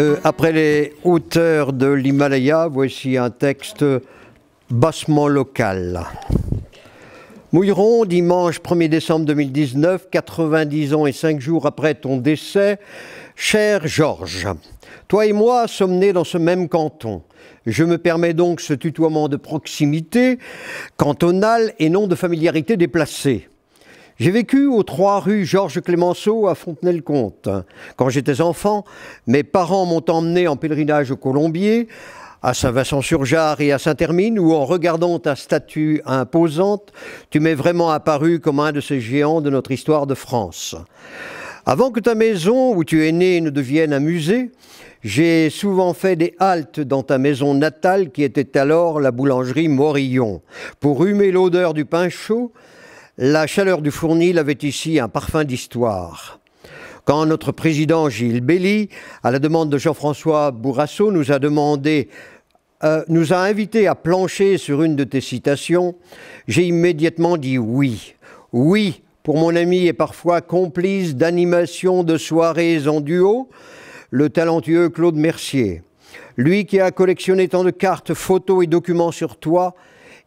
Euh, après les hauteurs de l'Himalaya, voici un texte bassement local. Mouilleron, dimanche 1er décembre 2019, 90 ans et 5 jours après ton décès, cher Georges, toi et moi sommes nés dans ce même canton. Je me permets donc ce tutoiement de proximité cantonale et non de familiarité déplacée. J'ai vécu aux trois rues Georges Clémenceau à Fontenay-le-Comte. Hein, quand j'étais enfant, mes parents m'ont emmené en pèlerinage au Colombier, à Saint-Vincent-sur-Jard et à Saint-Hermine, où en regardant ta statue imposante, tu m'es vraiment apparu comme un de ces géants de notre histoire de France. Avant que ta maison où tu es né ne devienne un musée, j'ai souvent fait des haltes dans ta maison natale qui était alors la boulangerie Morillon, pour humer l'odeur du pain chaud, la chaleur du fournil avait ici un parfum d'histoire. Quand notre président Gilles Belli, à la demande de Jean-François Bourrasso, nous a demandé, euh, nous a invités à plancher sur une de tes citations, j'ai immédiatement dit oui. Oui, pour mon ami et parfois complice d'animation de soirées en duo, le talentueux Claude Mercier. Lui qui a collectionné tant de cartes, photos et documents sur toi,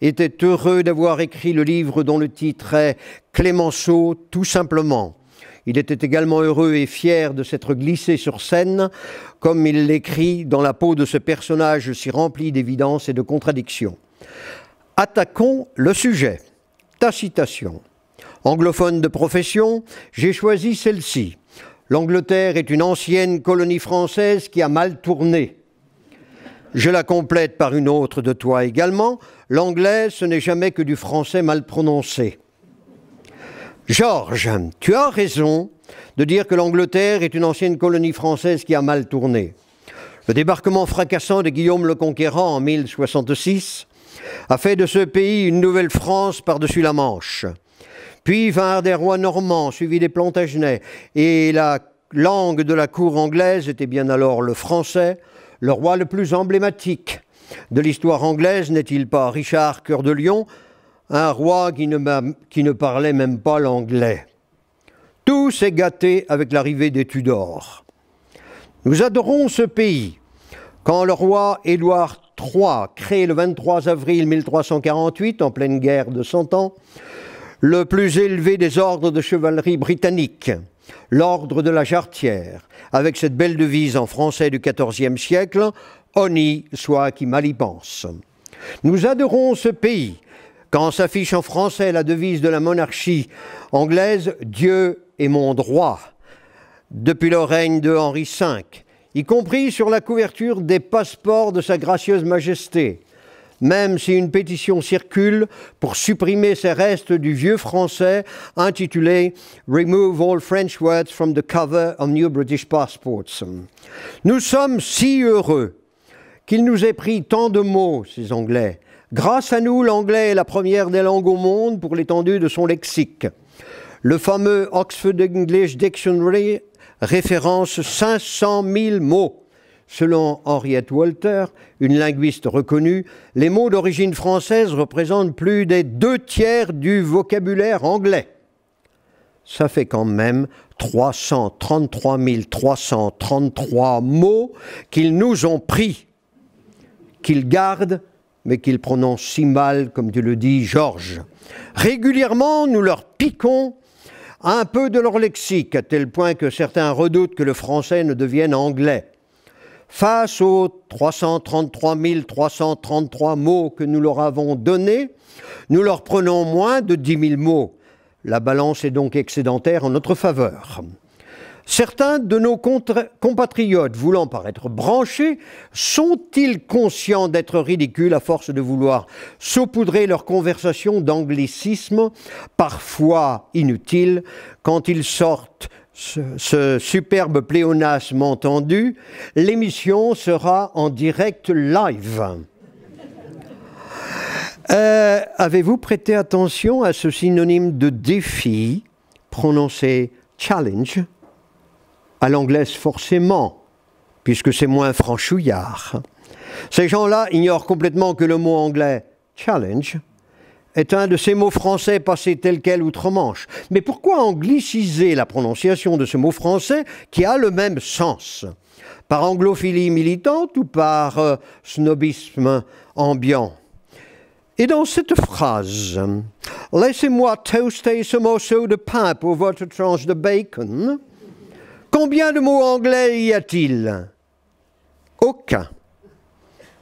était heureux d'avoir écrit le livre dont le titre est Clémenceau tout simplement. Il était également heureux et fier de s'être glissé sur scène, comme il l'écrit dans la peau de ce personnage si rempli d'évidence et de contradictions. Attaquons le sujet. Ta citation. Anglophone de profession, j'ai choisi celle-ci. L'Angleterre est une ancienne colonie française qui a mal tourné. Je la complète par une autre de toi également. L'anglais, ce n'est jamais que du français mal prononcé. Georges, tu as raison de dire que l'Angleterre est une ancienne colonie française qui a mal tourné. Le débarquement fracassant de Guillaume le Conquérant en 1066 a fait de ce pays une nouvelle France par-dessus la Manche. Puis vinrent des rois normands, suivis des Plantagenets, et la langue de la cour anglaise était bien alors le français, le roi le plus emblématique de l'histoire anglaise n'est-il pas Richard Cœur de Lion, un roi qui ne, parlait même pas l'anglais Tout s'est gâté avec l'arrivée des Tudors. Nous adorons ce pays. Quand le roi Édouard III, créé le 23 avril 1348 en pleine guerre de Cent Ans, le plus élevé des ordres de chevalerie britannique, l'ordre de la jarretière, avec cette belle devise en français du XIVe siècle, y soit qui mal y pense. Nous adorons ce pays, quand s'affiche en français la devise de la monarchie anglaise, Dieu est mon droit, depuis le règne de Henri V, y compris sur la couverture des passeports de Sa Gracieuse Majesté même si une pétition circule pour supprimer ces restes du vieux français intitulé « Remove all French words from the cover of new British passports. Nous sommes si heureux qu'il nous ait pris tant de mots, ces Anglais. Grâce à nous, l'anglais est la première des langues au monde pour l'étendue de son lexique. Le fameux Oxford English Dictionary référence 500 000 mots. Selon Henriette Walter, une linguiste reconnue, les mots d'origine française représentent plus des deux tiers du vocabulaire anglais. Ça fait quand même 333 333 mots qu'ils nous ont pris, qu'ils gardent, mais qu'ils prononcent si mal, comme tu le dis, Georges. Régulièrement, nous leur piquons un peu de leur lexique, à tel point que certains redoutent que le français ne devienne anglais. Face aux 333 333 mots que nous leur avons donnés, nous leur prenons moins de 10 000 mots. La balance est donc excédentaire en notre faveur. Certains de nos compatriotes voulant paraître branchés sont-ils conscients d'être ridicules à force de vouloir saupoudrer leur conversation d'anglicisme, parfois inutile, quand ils sortent ce, superbe pléonasme entendu, l'émission sera en direct live. Euh, avez-vous prêté attention à ce synonyme de défi prononcé challenge à l'anglaise forcément, puisque c'est moins franchouillard. Ces gens-là ignorent complètement que le mot anglais challenge est un de ces mots français passés tel quel outre-Manche. Mais pourquoi angliciser la prononciation de ce mot français qui a le même sens Par anglophilie militante ou par euh, snobisme ambiant Et dans cette phrase, laissez-moi toaster ce morceau de pain pour votre tranche de bacon, combien de mots anglais y a-t-il Aucun.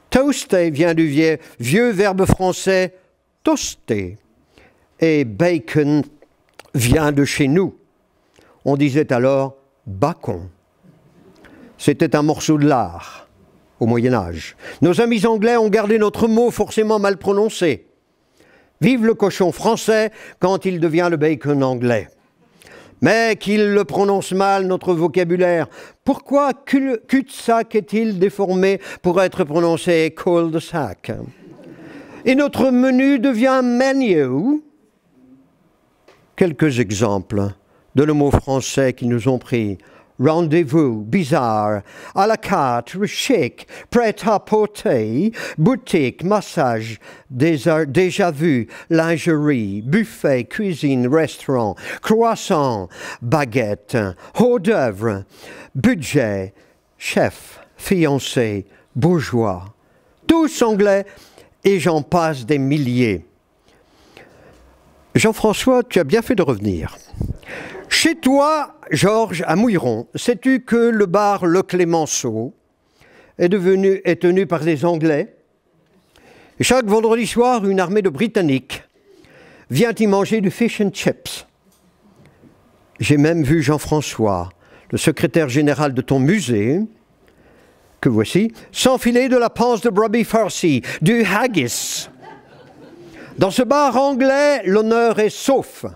Toaster vient du vieux verbe français toasté. Et bacon vient de chez nous. On disait alors bacon. C'était un morceau de l'art au Moyen Âge. Nos amis anglais ont gardé notre mot forcément mal prononcé. Vive le cochon français quand il devient le bacon anglais. Mais qu'il le prononce mal, notre vocabulaire. Pourquoi cul-de-sac est-il déformé pour être prononcé cul-de-sac et notre menu devient menu. Quelques exemples de le mot français qui nous ont pris. Rendez-vous, bizarre, à la carte, chic, prêt à porter, boutique, massage, déjà vu, lingerie, buffet, cuisine, restaurant, croissant, baguette, hors d'œuvre, budget, chef, fiancé, bourgeois. Tous anglais et j'en passe des milliers. Jean-François, tu as bien fait de revenir. Chez toi, Georges, à Mouilleron, sais-tu que le bar Le Clémenceau est, devenu, est tenu par des Anglais Chaque vendredi soir, une armée de Britanniques vient y manger du fish and chips. J'ai même vu Jean-François, le secrétaire général de ton musée, que voici, s'enfiler de la panse de Bobby Farsi, du haggis. Dans ce bar anglais, l'honneur est sauf.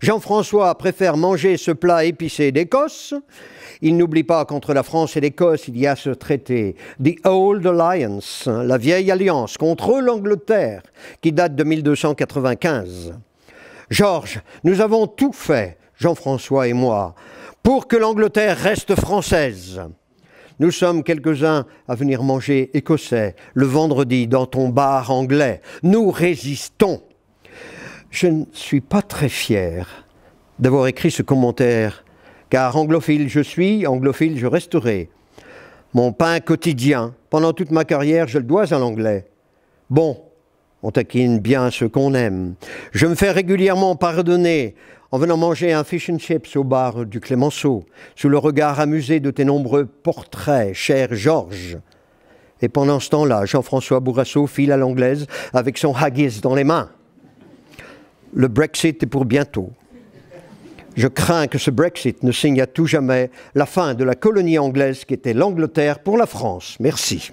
Jean-François préfère manger ce plat épicé d'Écosse. Il n'oublie pas qu'entre la France et l'Écosse, il y a ce traité, The Old Alliance, la vieille alliance contre l'Angleterre, qui date de 1295. Georges, nous avons tout fait, Jean-François et moi, pour que l'Angleterre reste française. Nous sommes quelques-uns à venir manger écossais le vendredi dans ton bar anglais. Nous résistons. Je ne suis pas très fier d'avoir écrit ce commentaire, car anglophile je suis, anglophile je resterai. Mon pain quotidien, pendant toute ma carrière, je le dois à l'anglais. Bon, on taquine bien ceux qu'on aime. Je me fais régulièrement pardonner en venant manger un fish and chips au bar du Clémenceau, sous le regard amusé de tes nombreux portraits, cher Georges. Et pendant ce temps-là, Jean-François Bourrasso file à l'anglaise avec son haggis dans les mains. Le Brexit est pour bientôt. Je crains que ce Brexit ne signe à tout jamais la fin de la colonie anglaise qui était l'Angleterre pour la France. Merci.